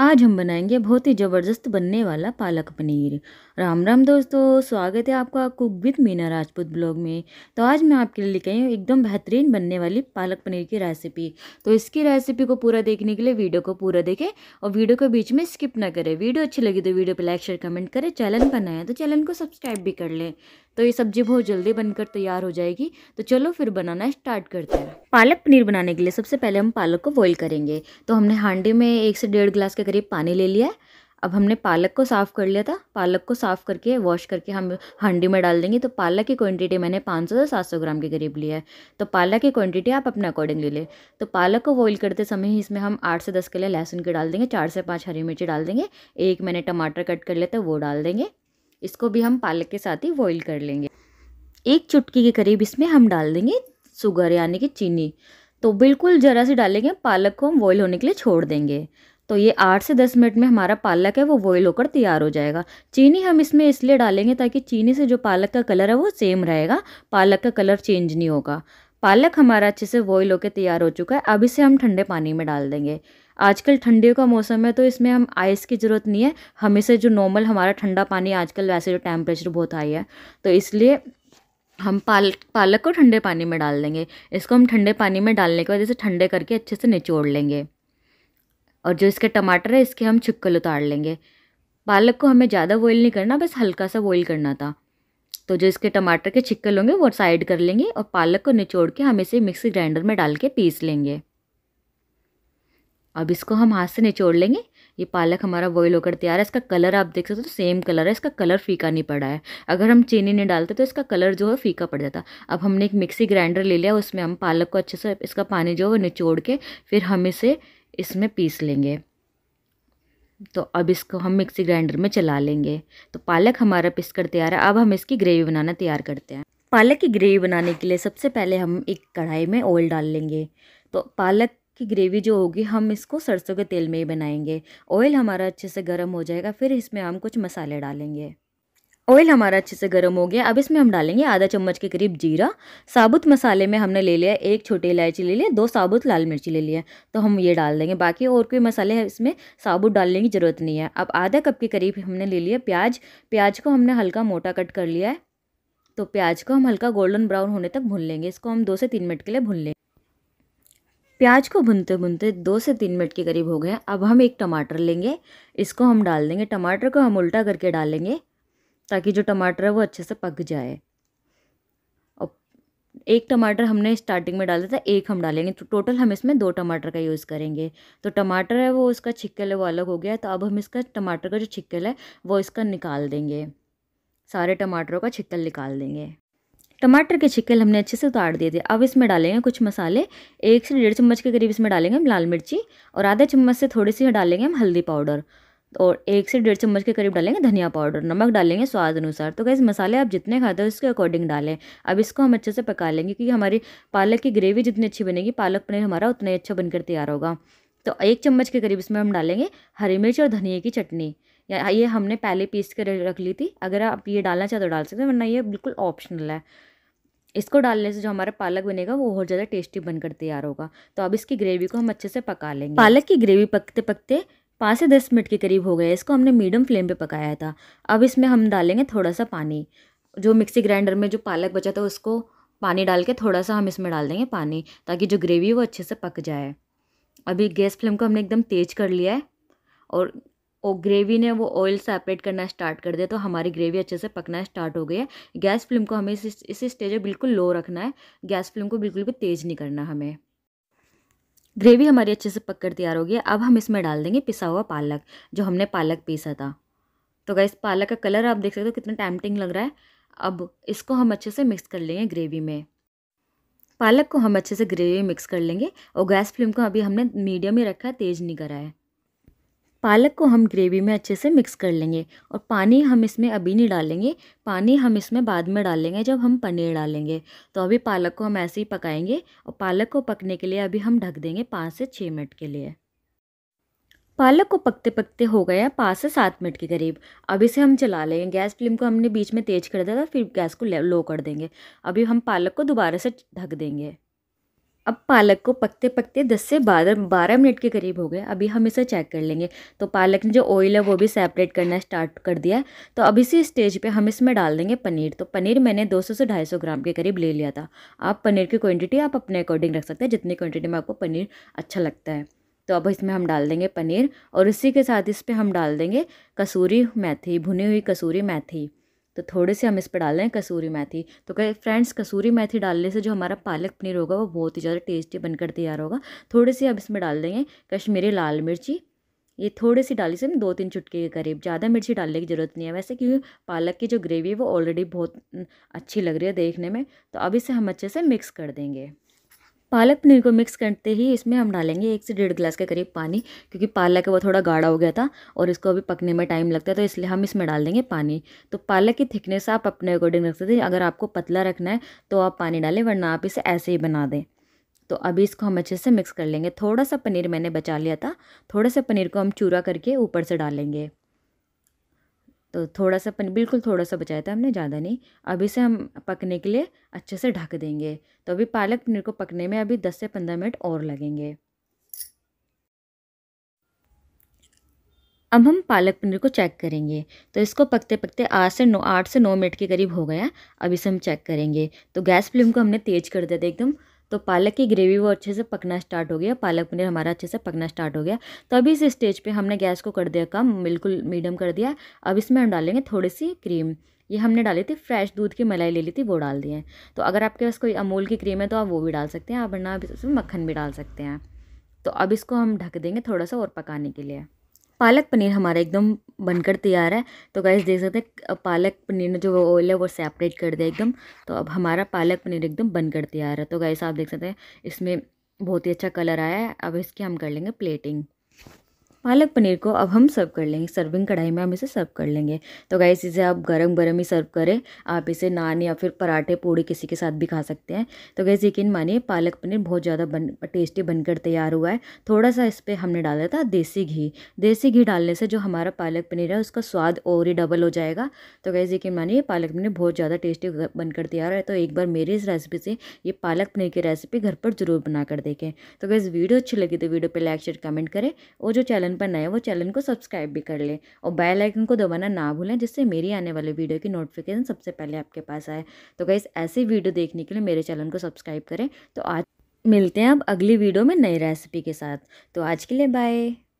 आज हम बनाएंगे बहुत ही ज़बरदस्त बनने वाला पालक पनीर राम राम दोस्तों स्वागत है आपका cook with Meena Rajput blog में तो आज मैं आपके लिए लेके आई हूँ एकदम बेहतरीन बनने वाली पालक पनीर की रेसिपी तो इसकी रेसिपी को पूरा देखने के लिए वीडियो को पूरा देखें और वीडियो को बीच में स्किप ना करें वीडियो अच्छी लगी तो वीडियो पर लाइक शेयर कमेंट करें चैनल पर तो चैनल को सब्सक्राइब भी कर लें तो ये सब्जी बहुत जल्दी बनकर तैयार हो जाएगी तो चलो फिर बनाना स्टार्ट करते हैं पालक पनीर बनाने के लिए सबसे पहले हम पालक को बॉइल करेंगे तो हमने हांडी में एक से डेढ़ ग्लास के करीब पानी ले लिया है अब हमने पालक को साफ़ कर लिया था पालक को साफ़ करके वॉश करके हम हांडी में डाल देंगे तो पालक की क्वांटिटी मैंने 500 से 700 ग्राम के करीब लिया है तो पालक की क्वांटिटी आप अपने अकॉर्डिंग ले लें तो पालक को बॉईल करते समय ही इसमें हम आठ से दस के लिए लहसुन के डाल देंगे चार से पांच हरी मिर्ची डाल देंगे एक मैंने टमाटर कट कर लिया था वो डाल देंगे इसको भी हम पालक के साथ ही बॉइल कर लेंगे एक चुटकी के करीब इसमें हम डाल देंगे शुगर यानी कि चीनी तो बिल्कुल ज़रा सी डालेंगे पालक को हम बॉइल होने के लिए छोड़ देंगे तो ये आठ से दस मिनट में हमारा पालक है वो बॉयल होकर तैयार हो जाएगा चीनी हम इसमें इसलिए डालेंगे ताकि चीनी से जो पालक का कलर है वो सेम रहेगा पालक का कलर चेंज नहीं होगा पालक हमारा अच्छे से बॉयल होकर तैयार हो चुका है अब इसे हम ठंडे पानी में डाल देंगे आजकल ठंडियों का मौसम है तो इसमें हम आइस की ज़रूरत नहीं है हम इसे जो नॉर्मल हमारा ठंडा पानी आजकल वैसे जो टेम्परेचर बहुत हाई है तो इसलिए हम पाल पालक को ठंडे पानी में डाल देंगे इसको हम ठंडे पानी में डालने के बाद इसे ठंडे करके अच्छे से निचोड़ लेंगे और जो इसके टमाटर है इसके हम छुक्कल उतार लेंगे पालक को हमें ज़्यादा बॉयल नहीं करना बस हल्का सा बॉयल करना था तो जो इसके टमाटर के छिक्कल होंगे वो साइड कर लेंगे और पालक को निचोड़ के हम इसे मिक्सी ग्राइंडर में डाल के पीस लेंगे अब इसको हम हाथ से निचोड़ लेंगे ये पालक हमारा बॉयल होकर तैयार है इसका कलर आप देख सकते हो तो सेम कलर है इसका कलर फीका नहीं पड़ा है अगर हम चीनी नहीं डालते तो इसका कलर जो है फीका पड़ जाता अब हमने एक मिक्सी ग्राइंडर ले लिया उसमें हम पालक को अच्छे से इसका पानी जो है निचोड़ के फिर हम इसे इसमें पीस लेंगे तो अब इसको हम मिक्सी ग्राइंडर में चला लेंगे तो पालक हमारा पीस कर तैयार है अब हम इसकी ग्रेवी बनाना तैयार करते हैं पालक की ग्रेवी बनाने के लिए सबसे पहले हम एक कढ़ाई में ऑयल डाल लेंगे तो पालक की ग्रेवी जो होगी हम इसको सरसों के तेल में ही बनाएंगे ऑयल हमारा अच्छे से गर्म हो जाएगा फिर इसमें हम कुछ मसाले डालेंगे ऑयल हमारा अच्छे से गर्म हो गया अब इसमें हम डालेंगे आधा चम्मच के करीब जीरा साबुत मसाले में हमने ले लिया एक छोटी इलायची ले लिया दो साबुत लाल मिर्ची ले लिया तो हम ये डाल देंगे बाकी और कोई मसाले है इसमें साबुत डालने की ज़रूरत नहीं है अब आधा कप के करीब हमने ले लिया प्याज प्याज को हमने हल्का मोटा कट कर लिया है तो प्याज को हम हल्का गोल्डन ब्राउन होने तक भून लेंगे इसको हम दो से तीन मिनट के लिए भून लेंगे प्याज को भुनते भुनते दो से तीन मिनट के करीब हो गए अब हम एक टमाटर लेंगे इसको हम डाल देंगे टमाटर को हम उल्टा करके डालेंगे ताकि जो टमाटर है वो अच्छे से पक जाए और एक टमाटर हमने स्टार्टिंग में डाला था एक हम डालेंगे तो टोटल हम इसमें दो टमाटर का यूज़ करेंगे तो टमाटर है वो उसका छिक्कल है वो अलग हो गया तो अब हम इसका टमाटर का जो छिक्कल है वो इसका निकाल देंगे सारे टमाटरों का छिक्कल निकाल देंगे टमाटर के छिक्कल हमने अच्छे से उतार दिए थे अब इसमें डालेंगे कुछ मसाले एक से डेढ़ चम्मच के करीब इसमें डालेंगे हम लाल मिर्ची और आधा चम्मच से थोड़ी सी डालेंगे हम हल्दी पाउडर और एक से डेढ़ चम्मच के करीब डालेंगे धनिया पाउडर नमक डालेंगे स्वाद अनुसार तो गैस मसाले आप जितने खाते हो उसके अकॉर्डिंग डालें अब इसको हम अच्छे से पका लेंगे क्योंकि हमारी पालक की ग्रेवी जितनी अच्छी बनेगी पालक पनीर हमारा उतना ही अच्छा बनकर तैयार होगा तो एक चम्मच के करीब इसमें हम डालेंगे हरी मिर्च और धनिया की चटनी या हाँ, ये हमने पहले पीस कर रख ली थी अगर आप ये डालना चाहते हो तो डाल सकते हो वरना ये बिल्कुल ऑप्शनल है इसको डालने से जो हमारा पालक बनेगा वो और ज़्यादा टेस्टी बनकर तैयार होगा तो अब इसकी ग्रेवी को हम अच्छे से पका लेंगे पालक की ग्रेवी पकते पकते पाँच से दस मिनट के करीब हो गए इसको हमने मीडियम फ्लेम पे पकाया था अब इसमें हम डालेंगे थोड़ा सा पानी जो मिक्सी ग्राइंडर में जो पालक बचा था उसको पानी डाल के थोड़ा सा हम इसमें डाल देंगे पानी ताकि जो ग्रेवी है वो अच्छे से पक जाए अभी गैस फ्लेम को हमने एकदम तेज़ कर लिया है और वो ग्रेवी ने वो ऑयल सेपरेट करना स्टार्ट कर दिया तो हमारी ग्रेवी अच्छे से पकना स्टार्ट हो गई है गैस फ्लेम को हमें इसी इस स्टेज पर बिल्कुल लो रखना है गैस फ्लेम को बिल्कुल भी तेज़ नहीं करना हमें ग्रेवी हमारी अच्छे से पक कर तैयार हो गया अब हम इसमें डाल देंगे पिसा हुआ पालक जो हमने पालक पीसा था तो गाइस पालक का कलर आप देख सकते हो कितना टैमटिंग लग रहा है अब इसको हम अच्छे से मिक्स कर लेंगे ग्रेवी में पालक को हम अच्छे से ग्रेवी मिक्स कर लेंगे और गैस फ्लेम को अभी हमने मीडियम ही रखा है तेज़ नहीं करा है पालक को हम ग्रेवी में अच्छे से मिक्स कर लेंगे और पानी हम इसमें अभी नहीं डालेंगे पानी हम इसमें बाद में डालेंगे जब हम पनीर डालेंगे तो अभी पालक को हम ऐसे ही पकाएंगे और पालक को पकने के लिए अभी हम ढक देंगे पाँच से छः मिनट के लिए पालक को पकते पकते हो गया पाँच से सात मिनट के करीब अब इसे हम चला लेंगे गैस फ्लेम को हमने बीच में तेज़ कर दिया था फिर गैस को लो कर देंगे अभी हम पालक को दोबारा से ढक देंगे अब पालक को पकते पकते 10 से 12 बारह मिनट के करीब हो गए अभी हम इसे चेक कर लेंगे तो पालक ने जो ऑयल है वो भी सेपरेट करना स्टार्ट कर दिया है तो अब इसी स्टेज पे हम इसमें डाल देंगे पनीर तो पनीर मैंने 200 से 250 ग्राम के करीब ले लिया था आप पनीर की क्वांटिटी आप अपने अकॉर्डिंग रख सकते हैं जितनी क्वान्टिटी में आपको पनीर अच्छा लगता है तो अब इसमें हम डाल देंगे पनीर और इसी के साथ इस पर हम डाल देंगे कसूरी मैथी भुनी हुई कसूरी मैथी तो थोड़े से हम इस पर डाल रहे हैं कसूरी मेथी तो कहे फ्रेंड्स कसूरी मेथी डालने से जो हमारा पालक पनीर होगा वो बहुत ही ज़्यादा टेस्टी बनकर तैयार होगा थोड़ी सी हम इसमें डाल देंगे कश्मीरी लाल मिर्ची ये थोड़ी सी डाली से हम दो तीन चुटके के करीब ज़्यादा मिर्ची डालने की ज़रूरत नहीं है वैसे क्योंकि पालक की जो ग्रेवी है वो ऑलरेडी बहुत अच्छी लग रही है देखने में तो अब इसे हम अच्छे से मिक्स कर देंगे पालक पनीर को मिक्स करते ही इसमें हम डालेंगे एक से डेढ़ गिलास के करीब पानी क्योंकि पालक है वो थोड़ा गाढ़ा हो गया था और इसको अभी पकने में टाइम लगता है तो इसलिए हम इसमें डाल देंगे पानी तो पालक की थिकनेस आप अपने अकॉर्डिंग रख सकते हैं अगर आपको पतला रखना है तो आप पानी डालें वरना आप इसे ऐसे ही बना दें तो अभी इसको हम अच्छे से मिक्स कर लेंगे थोड़ा सा पनीर मैंने बचा लिया था थोड़ा सा पनीर को हम चूरा करके ऊपर से डालेंगे तो थोड़ा सा पनी बिल्कुल थोड़ा सा बचाया था हमने ज़्यादा नहीं अभी से हम पकने के लिए अच्छे से ढक देंगे तो अभी पालक पनीर को पकने में अभी दस से पंद्रह मिनट और लगेंगे अब हम पालक पनीर को चेक करेंगे तो इसको पकते पकते आठ से नौ आठ से नौ मिनट के करीब हो गया अभी इसे हम चेक करेंगे तो गैस फ्लेम को हमने तेज़ कर दिया था एकदम तो पालक की ग्रेवी वो अच्छे से पकना स्टार्ट हो गया पालक पनीर हमारा अच्छे से पकना स्टार्ट हो गया तो अभी इस स्टेज पे हमने गैस को कर दिया कम बिल्कुल मीडियम कर दिया अब इसमें हम डालेंगे थोड़ी सी क्रीम ये हमने डाली थी फ्रेश दूध की मलाई ले ली थी वो डाल दिए तो अगर आपके पास कोई अमूल की क्रीम है तो आप वो भी डाल सकते हैं आप वरना आप इसमें मक्खन भी डाल सकते हैं तो अब इसको हम ढक देंगे थोड़ा सा और पकाने के लिए पालक पनीर हमारा एकदम बनकर तैयार है तो गाइस देख सकते हैं पालक पनीर में जो ऑयल है वो सेपरेट कर दिया एकदम तो अब हमारा पालक पनीर एकदम बनकर तैयार है तो गाइस आप देख सकते हैं इसमें बहुत ही अच्छा कलर आया है अब इसकी हम कर लेंगे प्लेटिंग पालक पनीर को अब हम सर्व कर लेंगे सर्विंग कढ़ाई में हम इसे सर्व कर लेंगे तो गैस इसे आप गरम गरम ही सर्व करें आप इसे नान या फिर पराठे पूड़ी किसी के साथ भी खा सकते हैं तो गैस यकीन मानिए पालक पनीर बहुत ज़्यादा बन टेस्टी बनकर तैयार हुआ है थोड़ा सा इस पर हमने डाला था देसी घी देसी घी डालने से जो हमारा पालक पनीर है उसका स्वाद और ही डबल हो जाएगा तो गैस यकीन मानिए पालक पनीर बहुत ज़्यादा टेस्टी बनकर तैयार है तो एक बार मेरी इस रेसिपी से ये पालक पनीर की रेसिपी घर पर ज़रूर बनाकर देखें तो गैस वीडियो अच्छी लगी तो वीडियो पर लाइक शेयर कमेंट करें और जो चैनल चैनल पर नए वो चैनल को सब्सक्राइब भी कर लें और बेल आइकन को दबाना ना भूलें जिससे मेरी आने वाली वीडियो की नोटिफिकेशन सबसे पहले आपके पास आए तो गई ऐसी वीडियो देखने के लिए मेरे चैनल को सब्सक्राइब करें तो आज मिलते हैं अब अगली वीडियो में नई रेसिपी के साथ तो आज के लिए बाय